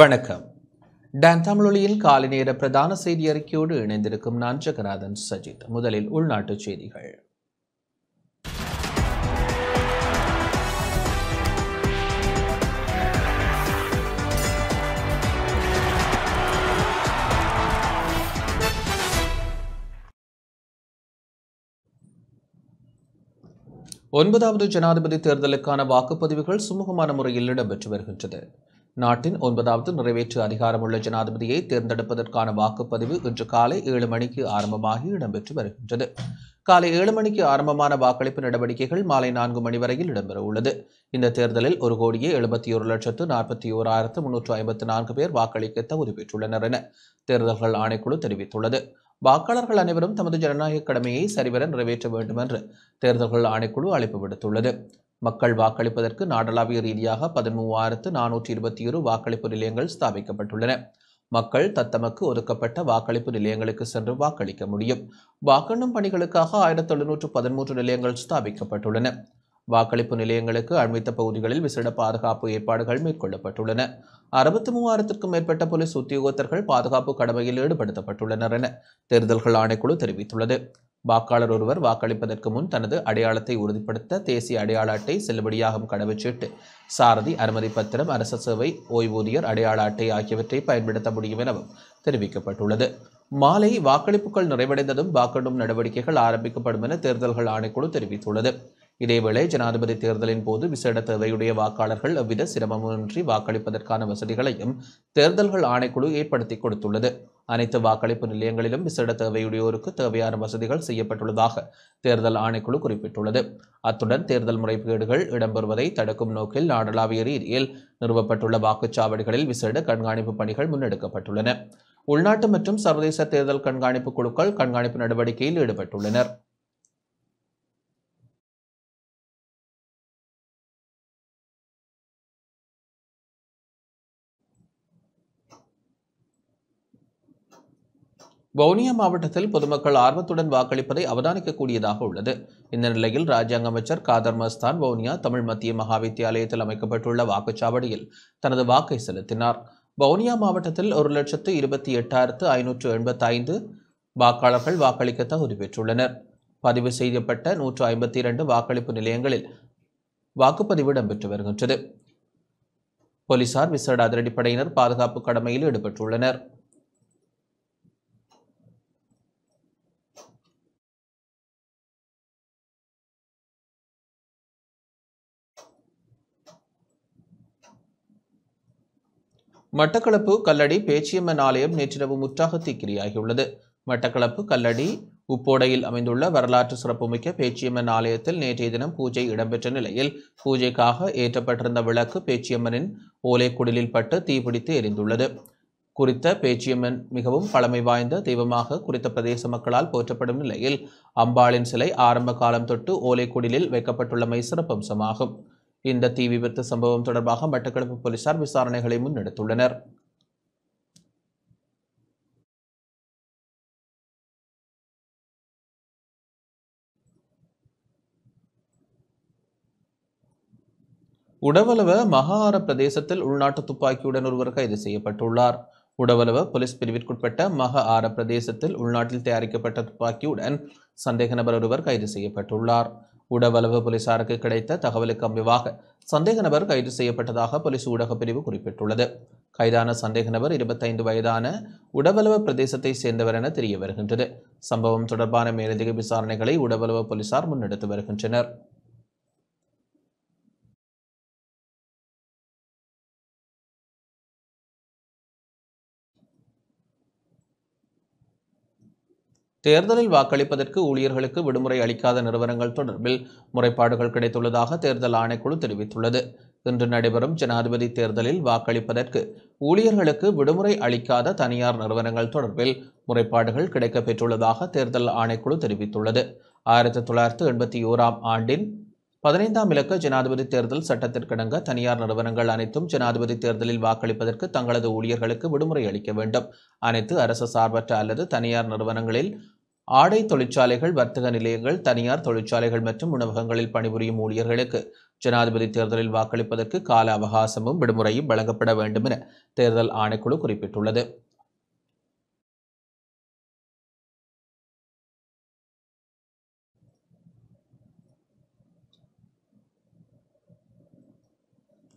வணக்கம் டான் தமிழொழியில் காலை நேர பிரதான செய்தி அறிக்கையோடு இணைந்திருக்கும் நான் ஜெகநாதன் சஜித் முதலில் உள்நாட்டுச் செய்திகள் ஒன்பதாவது ஜனாதிபதி தேர்தலுக்கான வாக்குப்பதிவுகள் சுமூகமான முறையில் இடம்பெற்று வருகின்றது நாட்டின் ஒன்பதாவது நிறைவேற்று அதிகாரமுள்ள ஜனாதிபதியை தேர்ந்தெடுப்பதற்கான வாக்குப்பதிவு இன்று காலை ஏழு மணிக்கு ஆரம்பமாகி இடம்பெற்று வருகின்றது காலை ஏழு மணிக்கு ஆரம்பமான வாக்களிப்பு நடவடிக்கைகள் மாலை நான்கு மணி வரையில் இடம்பெற உள்ளது இந்த தேர்தலில் ஒரு கோடியே எழுபத்தி ஒரு லட்சத்து நாற்பத்தி ஓராயிரத்து முன்னூற்று ஐம்பத்தி நான்கு பேர் வாக்களிக்க தகுதி பெற்றுள்ளனர் என தேர்தல்கள் ஆணைக்குழு தெரிவித்துள்ளது வாக்காளர்கள் அனைவரும் தமது ஜனநாயக கடமையை சரிவர நிறைவேற்ற வேண்டும் என்று தேர்தல்கள் ஆணைக்குழு அழைப்பு விடுத்துள்ளது மக்கள் வாக்களிப்பதற்கு நாடளாவிய ரீதியாக பதிமூவாயிரத்து நானூற்றி இருபத்தி இரு வாக்களிப்பு நிலையங்கள் ஸ்தாபிக்கப்பட்டுள்ளன மக்கள் தத்தமக்கு ஒதுக்கப்பட்ட வாக்களிப்பு நிலையங்களுக்கு சென்று வாக்களிக்க முடியும் வாக்கெண்ணும் பணிகளுக்காக ஆயிரத்தி எழுநூற்று பதிமூன்று நிலையங்கள் ஸ்தாபிக்கப்பட்டுள்ளன வாக்களிப்பு நிலையங்களுக்கு அண்மைத்த பகுதிகளில் விசேட பாதுகாப்பு ஏற்பாடுகள் மேற்கொள்ளப்பட்டுள்ளன அறுபத்தி மூவாயிரத்திற்கும் மேற்பட்ட போலீஸ் உத்தியோகத்தர்கள் பாதுகாப்பு கடமையில் ஈடுபடுத்தப்பட்டுள்ளனர் என தேர்தல்கள் ஆணைக்குழு தெரிவித்துள்ளது வாக்காளர் ஒருவர் வாக்களிப்பதற்கு முன் தனது அடையாளத்தை உறுதிப்படுத்த தேசிய அடையாள அட்டை செல்லுபடியாகும் கடவுச்சீட்டு சாரதி அனுமதி பத்திரம் அரச சேவை ஓய்வூதியர் அடையாள அட்டை ஆகியவற்றை பயன்படுத்த முடியும் எனவும் தெரிவிக்கப்பட்டுள்ளது மாலை வாக்களிப்புகள் நிறைவடைந்ததும் வாக்கெடும் நடவடிக்கைகள் ஆரம்பிக்கப்படும் என தேர்தல்கள் ஆணைக்குழு தெரிவித்துள்ளது இதேவேளை ஜனாதிபதி தேர்தலின் போது விசேட தேவையுடைய வாக்காளர்கள் அவ்வித சிரமமின்றி வாக்களிப்பதற்கான வசதிகளையும் தேர்தல்கள் ஆணைக்குழு ஏற்படுத்தி கொடுத்துள்ளது அனைத்து வாக்களிப்பு நிலையங்களிலும் விசேட தேவையுடையோருக்கு தேவையான வசதிகள் செய்யப்பட்டுள்ளதாக தேர்தல் ஆணைக்குழு குறிப்பிட்டுள்ளது அத்துடன் தேர்தல் முறைகேடுகள் இடம்பெறுவதை தடுக்கும் நோக்கில் நாடளாவிய ரீதியில் நிறுவப்பட்டுள்ள வாக்குச்சாவடிகளில் விசேட கண்காணிப்பு பணிகள் முன்னெடுக்கப்பட்டுள்ளன உள்நாட்டு மற்றும் சர்வதேச தேர்தல் கண்காணிப்பு குழுக்கள் கண்காணிப்பு நடவடிக்கையில் ஈடுபட்டுள்ளனர் வவுனியா மாவட்டத்தில் பொதுமக்கள் ஆர்வத்துடன் வாக்களிப்பதை அவதானிக்கக்கூடியதாக உள்ளது இந்த நிலையில் ராஜாங்க அமைச்சர் காதர் மஸ்தான் வவுனியா தமிழ் மத்திய மகா வித்தியாலயத்தில் அமைக்கப்பட்டுள்ள வாக்குச்சாவடியில் தனது வாக்கை செலுத்தினார் வவுனியா மாவட்டத்தில் ஒரு லட்சத்து இருபத்தி எட்டாயிரத்து ஐநூற்று எண்பத்தைந்து வாக்காளர்கள் வாக்களிக்க தகுதி பெற்றுள்ளனர் பதிவு செய்யப்பட்ட நூற்று ஐம்பத்தி இரண்டு வாக்களிப்பு நிலையங்களில் வாக்குப்பதிவு இடம்பெற்று வருகின்றது போலீசார் விசேட அதிரடிப்படையினர் பாதுகாப்பு கடமையில் ஈடுபட்டுள்ளனர் மட்டக்களப்பு கல்லடி பேச்சியம்மன் ஆலயம் நேற்றிரவு முற்றாக தீக்கிரியாகியுள்ளது மட்டக்களப்பு கல்லடி உப்போடையில் அமைந்துள்ள வரலாற்று சிறப்புமிக்க பேச்சியம்மன் ஆலயத்தில் நேற்றைய தினம் பூஜை இடம்பெற்ற நிலையில் பூஜைக்காக ஏற்றப்பட்டிருந்த விளக்கு பேச்சியம்மனின் ஓலைக்குடிலில் பட்டு தீப்பிடித்து எரிந்துள்ளது குறித்த பேச்சியம்மன் மிகவும் பழமை வாய்ந்த தெய்வமாக குறித்த பிரதேச மக்களால் போற்றப்படும் நிலையில் அம்பாளின் சிலை ஆரம்ப காலம் தொட்டு ஓலைக்குடிலில் வைக்கப்பட்டுள்ளமை சிறப்பம்சமாகும் இந்த தீ விபத்து சம்பவம் தொடர்பாக மட்டக்களப்பு போலீசார் விசாரணைகளை முன்னெடுத்துள்ளனர் உடவலவ மகார பிரதேசத்தில் உள்நாட்டு துப்பாக்கியுடன் ஒருவர் கைது செய்யப்பட்டுள்ளார் உடவலவ போலீஸ் பிரிவிற்குட்பட்ட மக ஆர பிரதேசத்தில் உள்நாட்டில் தயாரிக்கப்பட்ட துப்பாக்கியுடன் சந்தேக நபர் ஒருவர் கைது செய்யப்பட்டுள்ளார் உடவளவு போலீசாருக்கு கிடைத்த தகவலுக்கு அமைவாக சந்தேக நபர் கைது செய்யப்பட்டதாக போலீஸ் ஊடகப் பிரிவு குறிப்பிட்டுள்ளது கைதான சந்தேக நபர் இருபத்தைந்து வயதான உடவளவு பிரதேசத்தை சேர்ந்தவர் என தெரிய வருகின்றது சம்பவம் தொடர்பான மேலதிக விசாரணைகளை உடவளவு போலீசார் முன்னெடுத்து வருகின்றனர் தேர்தலில் வாக்களிப்பதற்கு ஊழியர்களுக்கு விடுமுறை அளிக்காத நிறுவனங்கள் தொடர்பில் முறைப்பாடுகள் கிடைத்துள்ளதாக தேர்தல் ஆணைக்குழு தெரிவித்துள்ளது இன்று நடைபெறும் ஜனாதிபதி தேர்தலில் வாக்களிப்பதற்கு ஊழியர்களுக்கு விடுமுறை அளிக்காத தனியார் நிறுவனங்கள் தொடர்பில் முறைப்பாடுகள் பெற்றுள்ளதாக தேர்தல் ஆணைக்குழு தெரிவித்துள்ளது ஆயிரத்தி தொள்ளாயிரத்து எண்பத்தி ஓராம் ஆண்டின் பதினைந்தாம் இலக்க ஜனாதிபதி தேர்தல் சட்டத்திற்கிணங்க தனியார் நிறுவனங்கள் அனைத்தும் ஜனாதிபதி தேர்தலில் வாக்களிப்பதற்கு தங்களது ஊழியர்களுக்கு விடுமுறை அளிக்க வேண்டும் அனைத்து அரசு சார்பற்ற அல்லது தனியார் நிறுவனங்களில் ஆடை தொழிற்சாலைகள் வர்த்தக நிலையங்கள் தனியார் தொழிற்சாலைகள் மற்றும் உணவகங்களில் பணிபுரியும் ஊழியர்களுக்கு ஜனாதிபதி தேர்தலில் வாக்களிப்பதற்கு கால அவகாசமும் விடுமுறையும் வழங்கப்பட வேண்டும் என தேர்தல் ஆணைக்குழு குறிப்பிட்டுள்ளது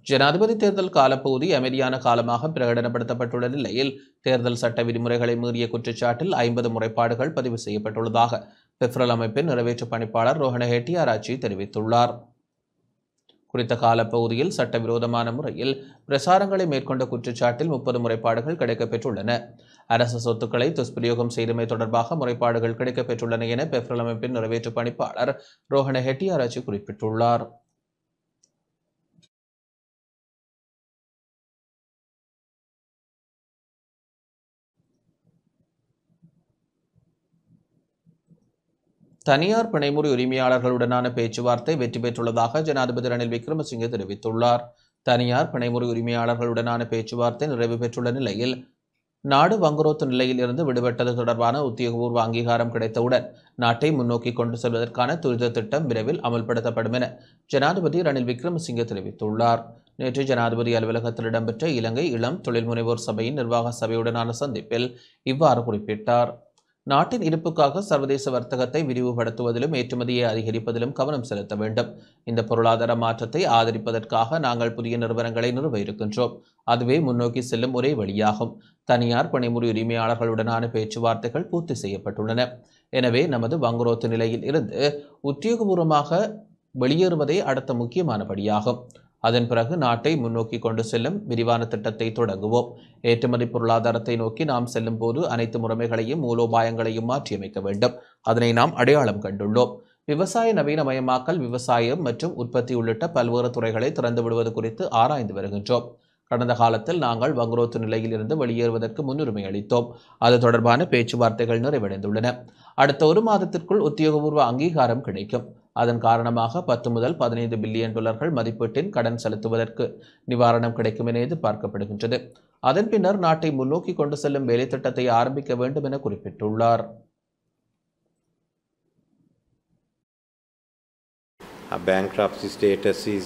ஜனாதிபதி தேர்தல் காலப்பகுதி அமைதியான காலமாக பிரகடனப்படுத்தப்பட்டுள்ள நிலையில் தேர்தல் சட்ட விதிமுறைகளை மீறிய குற்றச்சாட்டில் ஐம்பது முறைப்பாடுகள் பதிவு செய்யப்பட்டுள்ளதாக பெப்ரல் அமைப்பின் நிறைவேற்று பணிப்பாளர் ஹெட்டி ஆராய்ச்சி தெரிவித்துள்ளார் குறித்த காலப்பகுதியில் சட்டவிரோதமான முறையில் பிரசாரங்களை மேற்கொண்ட குற்றச்சாட்டில் முப்பது முறைப்பாடுகள் கிடைக்கப்பெற்றுள்ளன அரசு சொத்துக்களை துஷ்பிரயோகம் செய்தமை தொடர்பாக முறைப்பாடுகள் கிடைக்கப்பெற்றுள்ளன என பெப்ரல் அமைப்பின் நிறைவேற்று பணிப்பாளர் ரோஹன ஆராய்ச்சி குறிப்பிட்டுள்ளார் தனியார் பிணைமுறை உரிமையாளர்களுடனான பேச்சுவார்த்தை வெற்றி பெற்றுள்ளதாக ஜனாதிபதி ரணில் விக்ரமசிங்கே தெரிவித்துள்ளார் தனியார் பிணைமுறை உரிமையாளர்களுடனான பேச்சுவார்த்தை நிறைவு பெற்றுள்ள நிலையில் நாடு வங்குரோத்து நிலையில் இருந்து விடுபட்டது தொடர்பான உத்தியோகபூர்வ அங்கீகாரம் கிடைத்தவுடன் நாட்டை முன்னோக்கி கொண்டு செல்வதற்கான துரித திட்டம் விரைவில் அமல்படுத்தப்படும் என ஜனாதிபதி ரணில் விக்ரமசிங்கே தெரிவித்துள்ளார் நேற்று ஜனாதிபதி அலுவலகத்தில் இடம்பெற்ற இலங்கை இளம் தொழில் முனைவோர் சபையின் நிர்வாக சபையுடனான சந்திப்பில் இவ்வாறு குறிப்பிட்டார் நாட்டின் இருப்புக்காக சர்வதேச வர்த்தகத்தை விரிவுபடுத்துவதிலும் ஏற்றுமதியை அதிகரிப்பதிலும் கவனம் செலுத்த வேண்டும் இந்த பொருளாதார மாற்றத்தை ஆதரிப்பதற்காக நாங்கள் புதிய நிறுவனங்களை நிறுவ இருக்கின்றோம் அதுவே முன்னோக்கி செல்லும் ஒரே வழியாகும் தனியார் பணிமுறை உரிமையாளர்களுடனான பேச்சுவார்த்தைகள் பூர்த்தி செய்யப்பட்டுள்ளன எனவே நமது வங்குரோத்து நிலையில் இருந்து உத்தியோகபூர்வமாக வெளியேறுவதே அடுத்த முக்கியமான படியாகும் அதன் பிறகு நாட்டை முன்னோக்கி கொண்டு செல்லும் விரிவான திட்டத்தை தொடங்குவோம் ஏற்றுமதி பொருளாதாரத்தை நோக்கி நாம் செல்லும் போது அனைத்து முறைமைகளையும் மூலோபாயங்களையும் மாற்றியமைக்க வேண்டும் அதனை நாம் அடையாளம் கண்டுள்ளோம் விவசாய நவீனமயமாக்கல் விவசாயம் மற்றும் உற்பத்தி உள்ளிட்ட பல்வேறு துறைகளை திறந்து விடுவது குறித்து ஆராய்ந்து வருகின்றோம் கடந்த காலத்தில் நாங்கள் வங்குரோத்து நிலையில் இருந்து வெளியேறுவதற்கு முன்னுரிமை அளித்தோம் அது தொடர்பான பேச்சுவார்த்தைகள் நிறைவடைந்துள்ளன அடுத்த ஒரு மாதத்திற்குள் உத்தியோகபூர்வ அங்கீகாரம் கிடைக்கும் அதன் காரணமாக பத்து முதல் பதினைந்து பில்லியன் டாலர்கள் மதிப்பீட்டின் கடன் செலுத்துவதற்கு நிவாரணம் கிடைக்கும் என எதிர்பார்க்கப்படுகின்றது அதன் பின்னர் நாட்டை முன்னோக்கி கொண்டு செல்லும் வேலைத்திட்டத்தை ஆரம்பிக்க வேண்டும் என குறிப்பிட்டுள்ளார் Our bankruptcy status is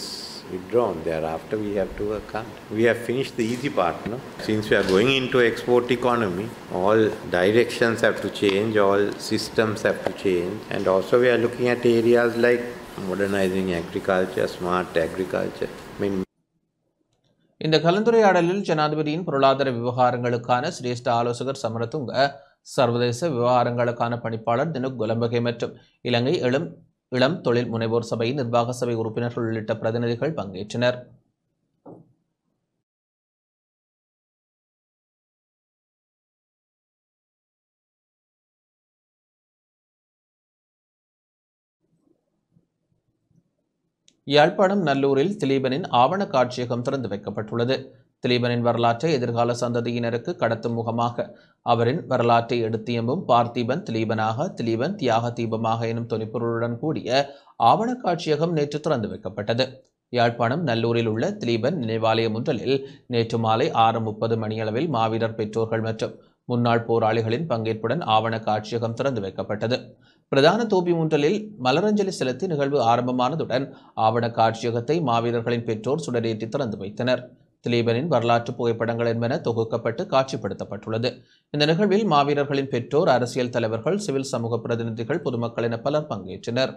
withdrawn. Thereafter, we have to account. We have finished the easy part, no? Since we are going into export economy, all directions have to change, all systems have to change, and also we are looking at areas like modernizing agriculture, smart agriculture. I mean, இந்த கலந்துரையாடலில் ஜனாதிபதியின் பொருளாதார விவகாரங்களுக்கான சிரேஷ்ட ஆலோசகர் சமரத்துங்க சர்வதேச விவகாரங்களுக்கான பணிப்பாளர் தினு குலம்பகை மற்றும் இலங்கை எழும் இளம் தொழில் முனைவோர் சபை நிர்வாக சபை உறுப்பினர்கள் உள்ளிட்ட பிரதிநிதிகள் பங்கேற்றனர் யாழ்ப்பாணம் நல்லூரில் திலீபனின் ஆவண காட்சியகம் திறந்து வைக்கப்பட்டுள்ளது திலீபனின் வரலாற்றை எதிர்கால சந்ததியினருக்கு கடத்தும் முகமாக அவரின் வரலாற்றை எடுத்தியம்பும் பார்த்தீபன் திலீபனாக திலீபன் தியாக தீபமாக எனும் தொனிப்பொருளுடன் கூடிய ஆவண காட்சியகம் நேற்று திறந்து வைக்கப்பட்டது யாழ்ப்பாணம் நல்லூரில் உள்ள திலீபன் நினைவாலயம் ஒன்றலில் நேற்று மாலை ஆறு முப்பது மணியளவில் மாவீரர் பெற்றோர்கள் மற்றும் முன்னாள் போராளிகளின் பங்கேற்புடன் ஆவண காட்சியகம் திறந்து வைக்கப்பட்டது பிரதான தோப்பி முன்றலில் மலரஞ்சலி செலுத்தி நிகழ்வு ஆரம்பமானதுடன் ஆவண காட்சியகத்தை மாவீரர்களின் பெற்றோர் சுடரேற்றி திறந்து வைத்தனர் திலீபனின் வரலாற்று புகைப்படங்கள் என்பன தொகுக்கப்பட்டு காட்சிப்படுத்தப்பட்டுள்ளது இந்த நிகழ்வில் மாவீரர்களின் பெற்றோர் அரசியல் தலைவர்கள் சிவில் சமூக பிரதிநிதிகள் பொதுமக்கள் என பலர் பங்கேற்றனர்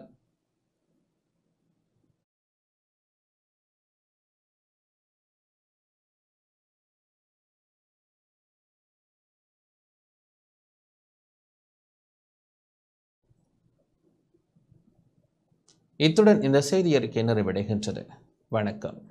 இத்துடன் இந்த செய்தி அறிக்கை நிறைவடைகின்றது வணக்கம்